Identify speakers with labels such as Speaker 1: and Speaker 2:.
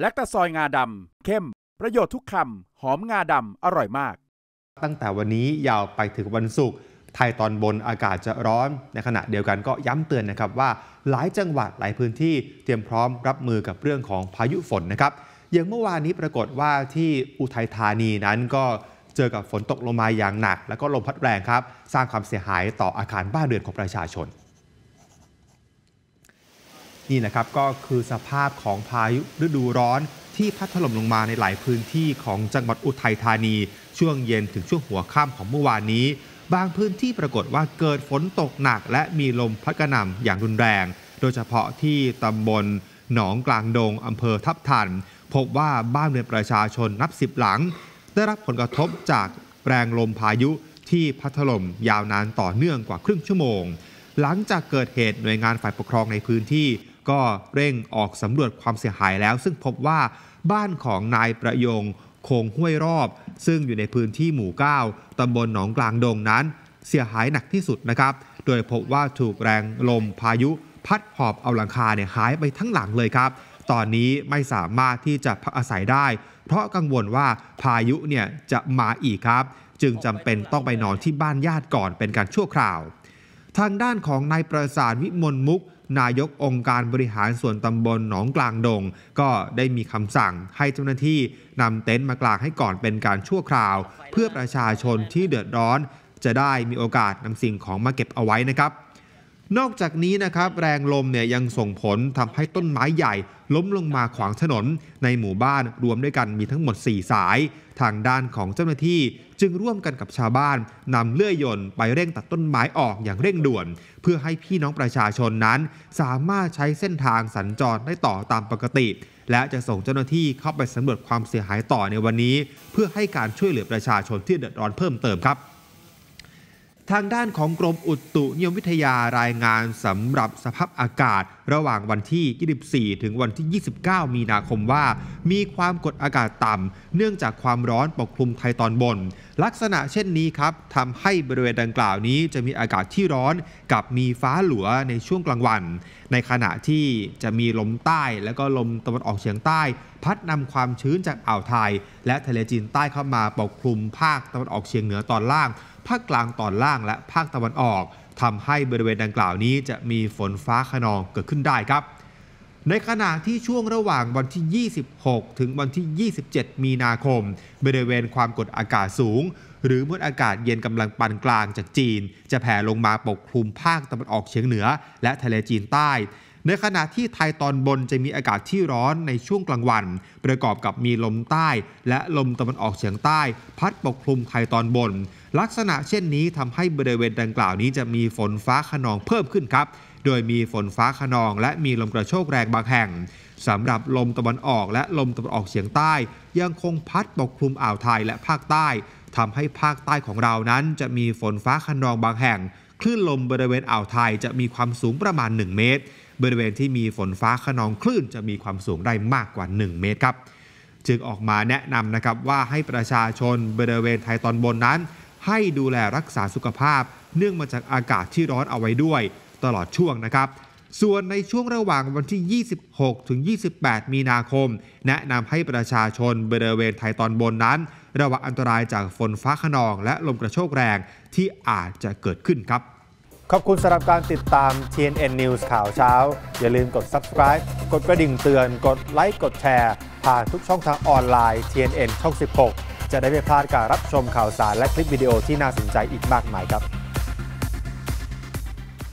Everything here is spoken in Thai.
Speaker 1: และตะซอยงาดำเข้ม ประโยชน์ทุกคำหอมงาดำอร่อยมาก ตั้งแต่วันนี้ยาวไปถึงวันศุกร์ไทยตอนบนอากาศจะร้อนในขณะเดียวกันก็ย้ำเตือนนะครับว่า หลายจังหวัดหลายพื้นที่เตรียมพร้อมรับมือกับเรื่องของพายุฝนนะครับ อย่างเมื่อวานนี้ปรากฏว่าที่อุทัยธานีนั้นก็เจอกับฝนตกลงมาอย่างหนัก แล้วก็ลมพัดแรงครับสร้างความเสียหายต่ออาคารบ้านเรือนของประชาชนนี่นะครับก็คือสภาพของพายุฤดูร้อนที่พัดถล่มลงมาในหลายพื้นที่ของจังหวัดอุทัยธานีช่วงเย็นถึงช่วงหัวค่ำของเมื่อวานนี้ บางพื้นที่ปรากฏว่าเกิดฝนตกหนักและมีลมพัดกระหน่ำอย่างรุนแรง โดยเฉพาะที่ตำบลหนองกลางดงอำเภอทับทัน พบว่าบ้านเรือนประชาชนนับสิบหลัง ได้รับผลกระทบจากแรงลมพายุที่พัดถล่มยาวนานต่อเนื่องกว่าครึ่งชั่วโมง หลังจากเกิดเหตุหน่วยงานฝ่ายปกครองในพื้นที่ก็เร่งออกสำรวจความเสียหายแล้ว ซึ่งพบว่าบ้านของนายประยงโคงห้วยรอบ ซึ่งอยู่ในพื้นที่หมู่ 9ตำบลหนองกลางดงนั้น เสียหายหนักที่สุดนะครับ โดยพบว่าถูกแรงลมพายุพัดหอบเอาหลังคาเนี่ยหายไปทั้งหลังเลยครับ ตอนนี้ไม่สามารถที่จะพักอาศัยได้ เพราะกังวลว่าพายุเนี่ยจะมาอีกครับ จึงจำเป็นต้องไปนอนที่บ้านญาติก่อนเป็นการชั่วคราวทางด้านของนายประสานวิมลมุก นายกองค์การบริหารส่วนตำบลหนองกลางดง ก็ได้มีคำสั่งให้เจ้าหน้าที่นำเต็นท์มากลางให้ก่อนเป็นการชั่วคราว เพื่อประชาชนที่เดือดร้อน จะได้มีโอกาสนำสิ่งของมาเก็บเอาไว้นะครับนอกจากนี้นะครับแรงลมเนี่ยยังส่งผลทำให้ต้นไม้ใหญ่ล้มลงมาขวางถนน ในหมู่บ้านรวมด้วยกันมีทั้งหมด 4 สาย ทางด้านของเจ้าหน้าที่ จึงร่วมกันกับชาวบ้านนำเลื่อยยนต์ไปเร่งตัดต้นไม้ออกอย่างเร่งด่วน เพื่อให้พี่น้องประชาชนนั้น สามารถใช้เส้นทางสัญจรได้ต่อตามปกติ และจะส่งเจ้าหน้าที่เข้าไปสำรวจความเสียหายต่อในวันนี้ เพื่อให้การช่วยเหลือประชาชนที่เดือดร้อนเพิ่มเติมครับทางด้านของกรมอุตุนิยมวิทยารายงานสำหรับสภาพอากาศระหว่างวันที่ 24 ถึงวันที่ 29 มีนาคมว่า มีความกดอากาศต่ำเนื่องจากความร้อนปกคลุมไทยตอนบน ลักษณะเช่นนี้ครับทำให้บริเวณดังกล่าวนี้จะมีอากาศที่ร้อนกับมีฟ้าหลัวในช่วงกลางวัน ในขณะที่จะมีลมใต้และก็ลมตะวันออกเฉียงใต้ พัดนำความชื้นจากอ่าวไทยและทะเลจีนใต้เข้ามาปกคลุมภาคตะวันออกเฉียงเหนือตอนล่างภาคกลางตอนล่างและภาคตะวันออกทำให้บริเวณดังกล่าวนี้จะมีฝนฟ้าขนองเกิดขึ้นได้ครับ ในขณะที่ช่วงระหว่างวันที่ 26 ถึงวันที่ 27 มีนาคมบริเวณความกดอากาศสูง หรือมวลอากาศเย็นกำลังปานกลางจากจีน จะแผ่ลงมาปกคลุมภาคตะวันออกเฉียงเหนือ และทะเลจีนใต้ในขณะที่ไทยตอนบนจะมีอากาศที่ร้อนในช่วงกลางวัน ประกอบกับมีลมใต้และลมตะวันออกเฉียงใต้ พัดปกคลุมไทยตอนบน ลักษณะเช่นนี้ทำให้บริเวณดังกล่าวนี้จะมีฝนฟ้าขนองเพิ่มขึ้นครับโดยมีฝนฟ้าขนองและมีลมกระโชกแรงบางแห่งสำหรับลมตะวันออกและลมตะวันออกเฉียงใต้ ยังคงพัดปกคลุมอ่าวไทยและภาคใต้ทำให้ภาคใต้ของเรานั้น จะมีฝนฟ้าขนองบางแห่งคลื่นลมบริเวณอ่าวไทยจะมีความสูงประมาณ 1 เมตรบริเวณที่มีฝนฟ้าขนองคลื่น จะมีความสูงได้มากกว่า 1 เมตรครับ จึงออกมาแนะนำนะครับว่าให้ประชาชนบริเวณไทยตอนบนนั้น ให้ดูแลรักษาสุขภาพ เนื่องมาจากอากาศที่ร้อนเอาไว้ด้วย ตลอดช่วงนะครับ ส่วนในช่วงระหว่างวันที่ 26ถึง28 มีนาคม แนะนำให้ประชาชนบริเวณไทยตอนบนนั้น ระวังอันตรายจากฝนฟ้าขนองและลมกระโชกแรงที่อาจจะเกิดขึ้นครับขอบคุณสำหรับการติดตาม TNN News ข่าวเช้า อย่าลืมกด subscribe กดกระดิ่งเตือน กดไลค์ กดแชร์ผ่านทุกช่องทางออนไลน์ TNN ช่อง 16 จะได้ไม่พลาดการรับชมข่าวสารและคลิปวิดีโอที่น่าสนใจอีกมากมายครับ